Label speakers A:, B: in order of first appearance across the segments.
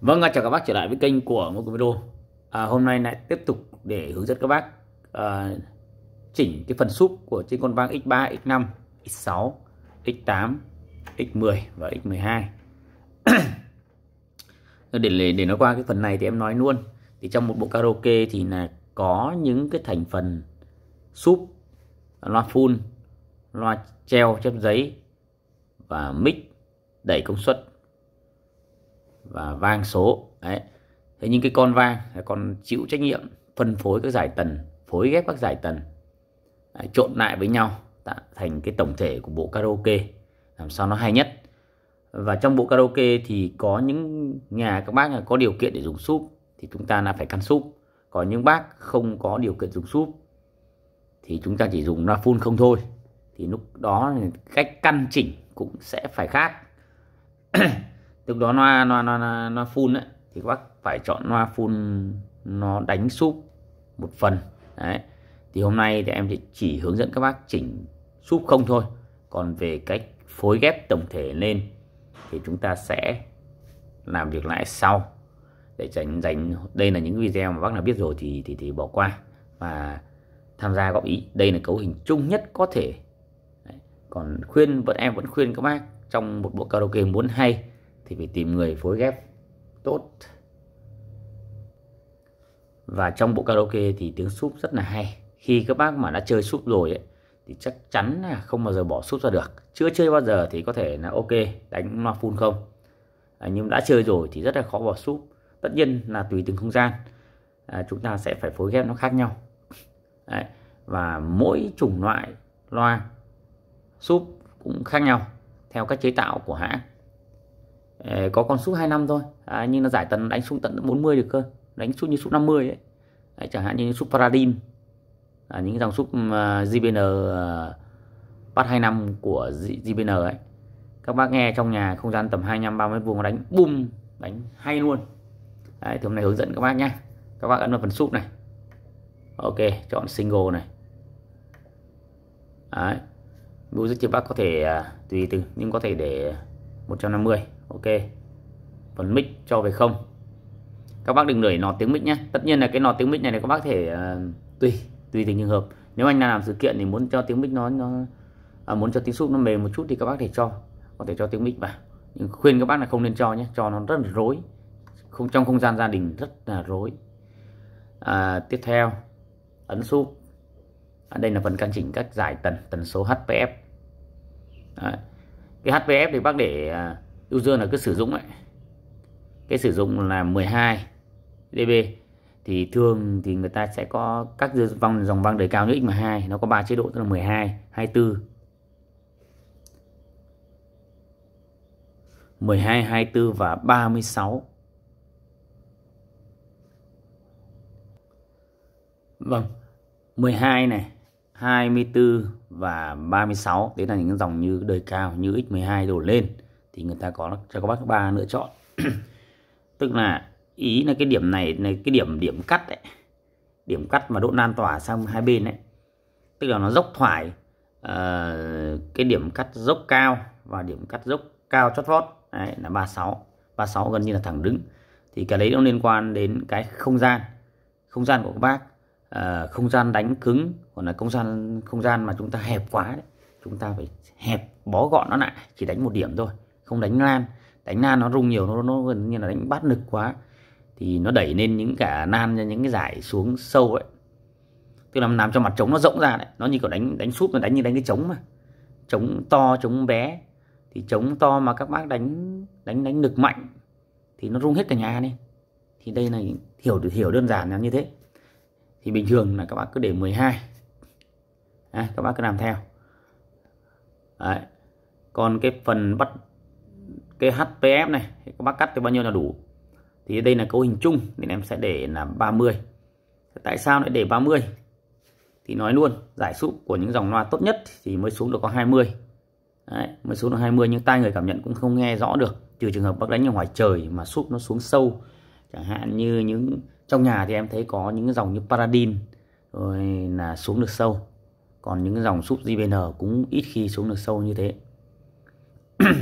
A: Vâng, chào các bác trở lại với kênh của một video. À, hôm nay lại tiếp tục để hướng dẫn các bác à, chỉnh cái phần súp của trên con vang X3, X5, X6, X8, X10 và X12. để để nói qua cái phần này thì em nói luôn. Thì trong một bộ karaoke thì là có những cái thành phần súp, loa full, loa treo chép giấy và mic đẩy công suất và vang số đấy thế nhưng cái con vang là con chịu trách nhiệm phân phối các giải tần phối ghép các giải tần đấy, trộn lại với nhau tạo thành cái tổng thể của bộ karaoke làm sao nó hay nhất và trong bộ karaoke thì có những nhà các bác có điều kiện để dùng súp thì chúng ta là phải căn súp còn những bác không có điều kiện dùng súp thì chúng ta chỉ dùng loa phun không thôi thì lúc đó cách căn chỉnh cũng sẽ phải khác lúc đó loa loa loa loa phun ấy, thì các bác phải chọn loa phun nó đánh súp một phần đấy thì hôm nay thì em chỉ hướng dẫn các bác chỉnh súp không thôi còn về cách phối ghép tổng thể lên thì chúng ta sẽ làm việc lại sau để tránh dành đây là những video mà bác nào biết rồi thì thì thì bỏ qua và tham gia góp ý đây là cấu hình chung nhất có thể Đấy. còn khuyên vẫn em vẫn khuyên các bác trong một bộ karaoke muốn hay thì phải tìm người phối ghép tốt và trong bộ karaoke thì tiếng súp rất là hay khi các bác mà đã chơi súp rồi ấy, thì chắc chắn là không bao giờ bỏ súp ra được chưa chơi bao giờ thì có thể là ok đánh loa phun không à, nhưng đã chơi rồi thì rất là khó bỏ súp tất nhiên là tùy từng không gian à, chúng ta sẽ phải phối ghép nó khác nhau Đấy. và mỗi chủng loại loa súp cũng khác nhau theo các chế tạo của hãng Ờ, có con sút năm thôi à, nhưng nó giải tần đánh xuống tận 40 được cơ đánh xuống như sút 50 ấy Đấy, chẳng hạn như sút Paradigm à, những dòng súp uh, JBN uh, Pat 25 của JBN ấy các bác nghe trong nhà không gian tầm 25 30 mét vuông đánh bum đánh hay luôn Đấy, thì hôm nay hướng dẫn các bác nhé các bác ấn vào phần súp này ok chọn single này Đấy. Bưu rất bác có thể uh, tùy từng nhưng có thể để 150 ok phần mic cho về không các bác đừng đẩy nọt tiếng mic nhé tất nhiên là cái nọt tiếng mic này, này các bác thể uh, tùy tùy tình trường hợp nếu anh làm sự kiện thì muốn cho tiếng mic nó, nó à, muốn cho tiếng súp nó mềm một chút thì các bác thể cho có thể cho tiếng mic vào nhưng khuyên các bác là không nên cho nhé cho nó rất là rối không trong không gian gia đình rất là rối à, tiếp theo ấn súp à, đây là phần căn chỉnh các giải tần tần số HPF à, cái HPF thì bác để à, ưu user là cứ sử dụng ấy cái sử dụng là 12 dB thì thường thì người ta sẽ có các vòng dòng vang đời cao như X12 nó có ba chế độ tức là 12 24 12 24 và 36 Vâng 12 này 24 và 36 đấy là những dòng như đời cao như X12 đổ lên thì người ta có cho các bác ba lựa chọn tức là ý là cái điểm này này cái điểm điểm cắt đấy điểm cắt mà độ lan tỏa sang hai bên đấy tức là nó dốc thoải uh, cái điểm cắt dốc cao và điểm cắt dốc cao chót vót đấy là 36 36 gần như là thẳng đứng thì cái đấy nó liên quan đến cái không gian không gian của các bác Ờ, không gian đánh cứng hoặc là không gian không gian mà chúng ta hẹp quá đấy. chúng ta phải hẹp bó gọn nó lại chỉ đánh một điểm thôi không đánh lan đánh lan nó rung nhiều nó nó gần như là đánh bát lực quá thì nó đẩy lên những cả nan ra những cái giải xuống sâu ấy tức là làm cho mặt trống nó rộng ra đấy nó như kiểu đánh đánh súp nó đánh như đánh cái trống mà trống to trống bé thì trống to mà các bác đánh đánh đánh lực mạnh thì nó rung hết cả nhà đi thì đây này hiểu hiểu đơn giản là như thế thì bình thường là các bạn cứ để 12 à, các bạn cứ làm theo Đấy. còn cái phần bắt cái HPF này các bác cắt thì bao nhiêu là đủ thì đây là cấu hình chung nên em sẽ để là 30 tại sao lại để 30 thì nói luôn giải súp của những dòng loa tốt nhất thì mới xuống được có 20 Đấy, mới xuống được 20 nhưng tai người cảm nhận cũng không nghe rõ được trừ trường hợp bác đánh ở ngoài trời mà súp nó xuống sâu chẳng hạn như những trong nhà thì em thấy có những dòng như Paradin rồi là xuống được sâu còn những dòng súp JBN cũng ít khi xuống được sâu như thế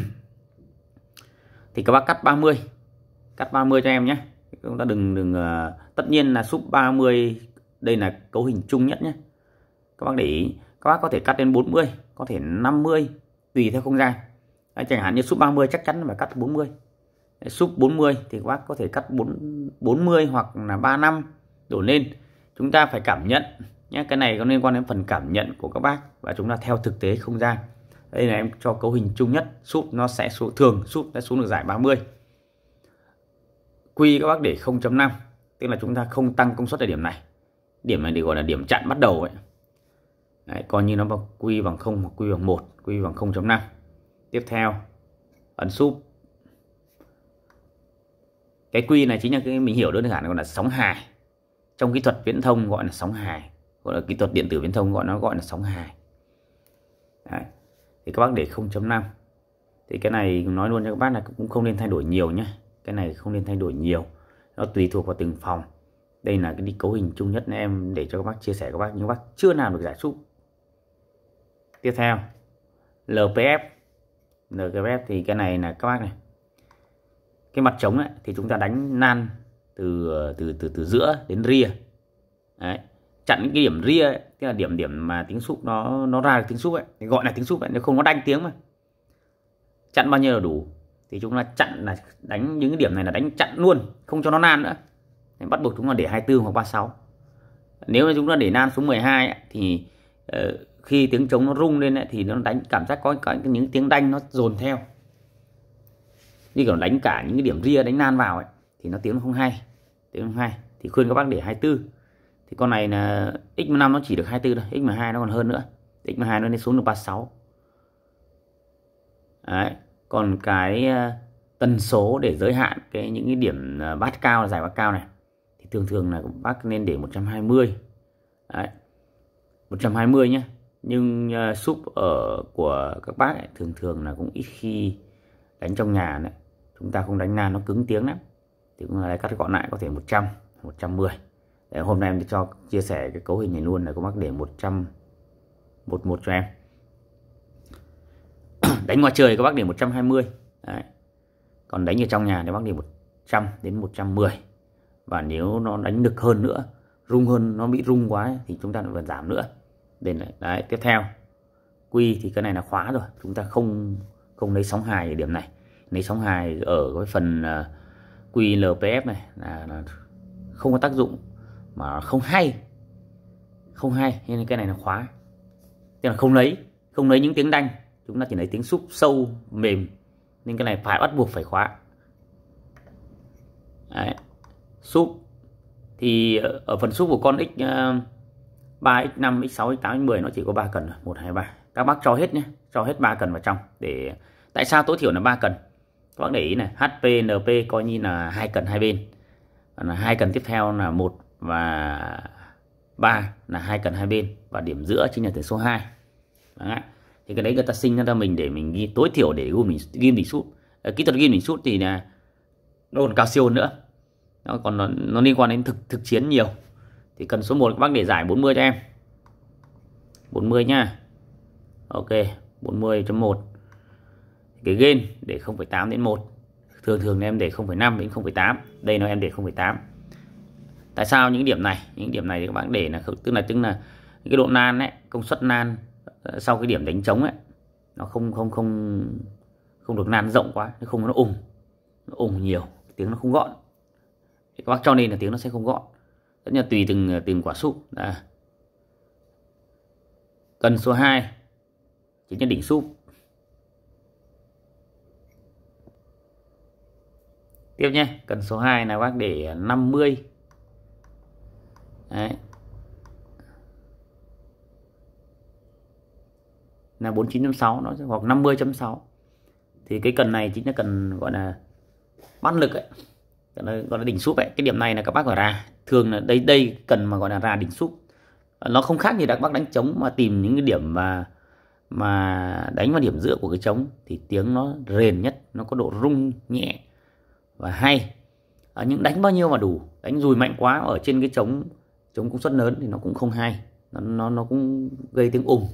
A: thì các bác cắt 30 cắt 30 cho em nhé chúng ta đừng đừng ờ, tất nhiên là súp 30 đây là cấu hình chung nhất nhé các bác để ý các bác có thể cắt đến 40 có thể 50 tùy theo không gian chẳng hạn như súp 30 chắc chắn phải cắt 40 sub 40 thì các bác có thể cắt 4, 40 hoặc là 3 năm đổ lên chúng ta phải cảm nhận nhé cái này có liên quan đến phần cảm nhận của các bác và chúng ta theo thực tế không gian đây là em cho cấu hình chung nhất súp nó sẽ số thường súp sẽ xuống được giải 30 quy các bác để 0.5 tức là chúng ta không tăng công suất ở điểm này điểm này được gọi là điểm chặn bắt đầu ấy Đấy, coi như nó bằng quy bằng 0 hoặc quy bằng 1 quy bằng 0.5 tiếp theo ấn súp cái quy này chính là cái mình hiểu đơn giản gọi là sóng hài trong kỹ thuật viễn thông gọi là sóng hài gọi là kỹ thuật điện tử viễn thông gọi nó gọi là sóng hài Đấy. thì các bác để 0.5 thì cái này nói luôn cho các bác là cũng không nên thay đổi nhiều nhé cái này không nên thay đổi nhiều nó tùy thuộc vào từng phòng đây là cái cấu hình chung nhất em để cho các bác chia sẻ các bác nhưng các bác chưa làm được giải súc tiếp theo LPF LPF thì cái này là các bác này cái mặt trống ấy, thì chúng ta đánh nan từ từ từ từ giữa đến ria đấy chặn những cái điểm ria ấy, tức là điểm điểm mà tiếng súp nó nó ra được tiếng súp ấy thì gọi là tiếng súp ấy nếu không nó đánh tiếng mà chặn bao nhiêu là đủ thì chúng ta chặn là đánh những cái điểm này là đánh chặn luôn không cho nó nan nữa Nên bắt buộc chúng ta để 24 hoặc 36 nếu mà chúng ta để nan số 12 ấy, thì uh, khi tiếng trống nó rung lên ấy, thì nó đánh cảm giác có, có những tiếng đanh nó dồn theo như kiểu đánh cả những cái điểm ria đánh nan vào ấy thì nó tiếng không hay tiếng không hay thì khuyên các bác để 24 thì con này là x5 nó chỉ được 24 thôi x12 nó còn hơn nữa x12 nó lên xuống được 36 đấy còn cái ờ, tần số để giới hạn cái những cái điểm ờ, bát cao giải bát cao này thì thường thường là bác nên để 120 đấy 120 nhé nhưng uh, ở của các bác ấy, thường thường là cũng ít khi đánh trong nhà đấy chúng ta không đánh nan nó cứng tiếng lắm thì cũng là cắt gọn lại có thể 100 110 Đấy, hôm nay em cho chia sẻ cái cấu hình này luôn là có bác để 100 11 cho em đánh ngoài trời các bác để 120 Đấy. còn đánh ở trong nhà thì bác để 100 đến 110 và nếu nó đánh được hơn nữa rung hơn nó bị rung quá thì chúng ta vẫn giảm nữa để đấy. đấy tiếp theo quy thì cái này là khóa rồi chúng ta không không lấy sóng hài ở điểm này lấy sóng hài ở cái phần à, QLPF này là, là không có tác dụng mà không hay không hay nên cái này nó khóa tức là không lấy không lấy những tiếng đanh chúng ta chỉ lấy tiếng xúc sâu mềm nên cái này phải bắt buộc phải khóa Đấy. súp thì ở phần súp của con x 3 à, x 5 x 6 x 8 x 10 nó chỉ có 3 cần 1 2 3 các bác cho hết nhé cho hết 3 cần vào trong để tại sao tối thiểu là 3 cần các bác để ý này HP NP coi như là hai cần hai bên là hai cần tiếp theo là một và ba là hai cần hai bên và điểm giữa chính là tỷ số 2 Đó. thì cái đấy người ta sinh ra mình để mình ghi tối thiểu để ghim mình ghi mình sút kỹ thuật ghi mình sút thì là nó còn cao siêu nữa nó còn nó, nó liên quan đến thực thực chiến nhiều thì cần số 1 các bác để giải 40 cho em 40 nha Ok 40.1 cái gain để 0,8 đến 1 thường thường em để 0,5 đến 0,8 đây nó em để 0,8 tại sao những điểm này những điểm này thì các bạn để là tức là tức là cái độ nan ấy công suất nan ờ, sau cái điểm đánh trống ấy nó không không không không được nan rộng quá nó không nó ủng, nó ùng nhiều tiếng nó không gọn thì các bác cho nên là tiếng nó sẽ không gọn tất nhiên tùy từng từng quả súp à. cần số 2 chính là đỉnh súp tiếp nhé cần số 2 là bác để 50 đấy là 49.6 nó hoặc 50.6 thì cái cần này chính là cần gọi là bắt lực ấy nó gọi là đỉnh súp ấy cái điểm này là các bác gọi ra thường là đây đây cần mà gọi là ra đỉnh súp nó không khác gì các bác đánh trống mà tìm những cái điểm mà mà đánh vào điểm giữa của cái trống thì tiếng nó rền nhất nó có độ rung nhẹ và hay à, những đánh bao nhiêu mà đủ đánh dùi mạnh quá ở trên cái trống trống công suất lớn thì nó cũng không hay nó nó, nó cũng gây tiếng ùng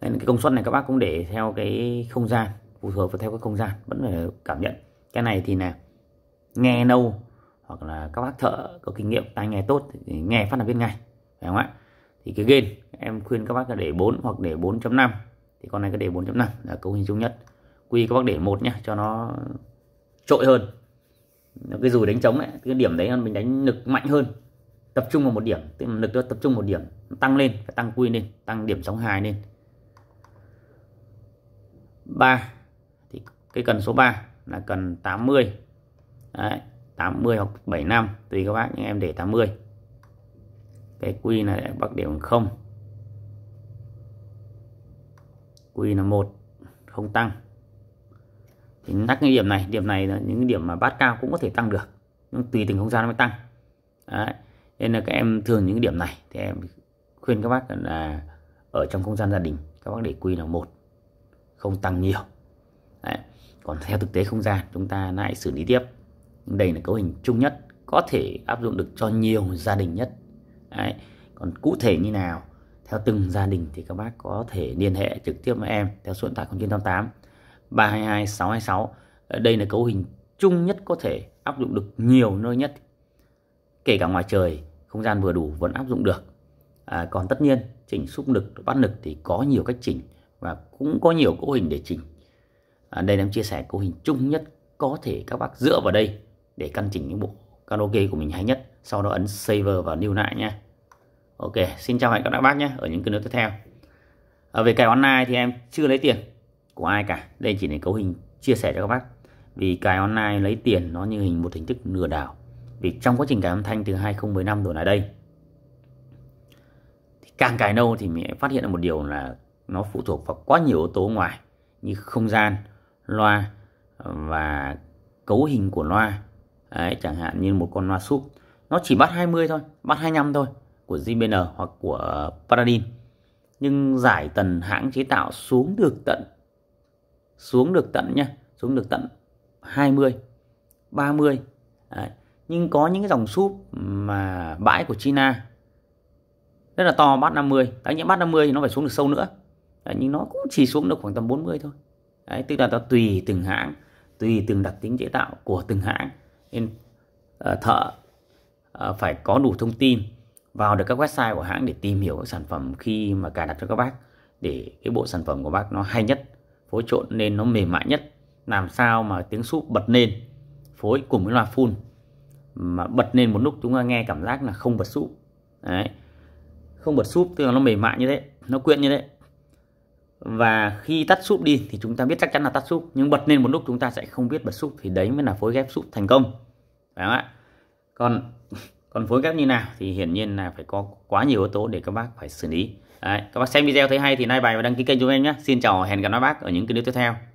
A: nên cái công suất này các bác cũng để theo cái không gian phù hợp và theo cái không gian vẫn phải cảm nhận cái này thì là nghe nâu hoặc là các bác thợ có kinh nghiệm tai nghe tốt thì nghe phát là biết ngay phải không ạ thì cái gain em khuyên các bác là để 4 hoặc để 4.5 thì con này cứ để 4.5 là cấu hình chung nhất quy các bác để một nhá cho nó trội hơn cái dù đánh trống đấy cái điểm đấy mình đánh lực mạnh hơn tập trung vào một điểm lực đó tập trung một điểm tăng lên phải tăng quy lên tăng điểm sóng hài lên ba thì cái cần số 3 là cần 80 đấy, 80 hoặc 75 tùy các bác nhưng em để 80 cái quy này bắt điểm bằng 0 quy là 1 không tăng thì nhắc cái điểm này điểm này là những điểm mà bát cao cũng có thể tăng được nhưng tùy từng không gian nó mới tăng Đấy. nên là các em thường những điểm này thì em khuyên các bác là ở trong không gian gia đình các bác để quy là một không tăng nhiều Đấy. còn theo thực tế không gian chúng ta lại xử lý tiếp đây là cấu hình chung nhất có thể áp dụng được cho nhiều gia đình nhất Đấy. còn cụ thể như nào theo từng gia đình thì các bác có thể liên hệ trực tiếp với em theo số điện thoại 0988 322, 626. Ờ, đây là cấu hình chung nhất có thể áp dụng được nhiều nơi nhất. Kể cả ngoài trời, không gian vừa đủ vẫn áp dụng được. À, còn tất nhiên, chỉnh xúc lực, bắt lực thì có nhiều cách chỉnh và cũng có nhiều cấu hình để chỉnh. À, đây em chia sẻ cấu hình chung nhất có thể các bác dựa vào đây để căn chỉnh những bộ karaoke của mình hay nhất. Sau đó ấn Save và lưu lại nhé. Ok, xin chào hẹn các bác nhé ở những cái nước tiếp theo. À, về cài online thì em chưa lấy tiền của ai cả đây chỉ là cấu hình chia sẻ cho các bác vì cài online lấy tiền nó như hình một hình thức lừa đảo vì trong quá trình cài âm thanh từ 2015 đổ lại đây thì càng cài lâu thì mẹ phát hiện được một điều là nó phụ thuộc vào quá nhiều yếu tố ngoài như không gian loa và cấu hình của loa Đấy, chẳng hạn như một con loa súp nó chỉ bắt 20 thôi bắt 25 thôi của JBL hoặc của Paradin nhưng giải tần hãng chế tạo xuống được tận xuống được tận nha xuống được tận 20 30 Đấy. nhưng có những cái dòng súp mà bãi của China rất là to bát 50 đáng nhẽ bát 50 thì nó phải xuống được sâu nữa Đấy, nhưng nó cũng chỉ xuống được khoảng tầm 40 thôi Đấy, tức là ta tùy từng hãng tùy từng đặc tính chế tạo của từng hãng nên uh, thợ uh, phải có đủ thông tin vào được các website của hãng để tìm hiểu các sản phẩm khi mà cài đặt cho các bác để cái bộ sản phẩm của bác nó hay nhất phối trộn nên nó mềm mại nhất làm sao mà tiếng súp bật lên phối cùng với loa phun mà bật lên một lúc chúng ta nghe cảm giác là không bật súp đấy không bật súp tức là nó mềm mại như thế nó quyện như thế và khi tắt súp đi thì chúng ta biết chắc chắn là tắt súp nhưng bật lên một lúc chúng ta sẽ không biết bật súp thì đấy mới là phối ghép súp thành công phải không ạ còn còn phối ghép như nào thì hiển nhiên là phải có quá nhiều yếu tố để các bác phải xử lý Đấy, các bác xem video thấy hay thì like bài và đăng ký kênh chúng em nhé. Xin chào hẹn gặp lại bác ở những video tiếp theo.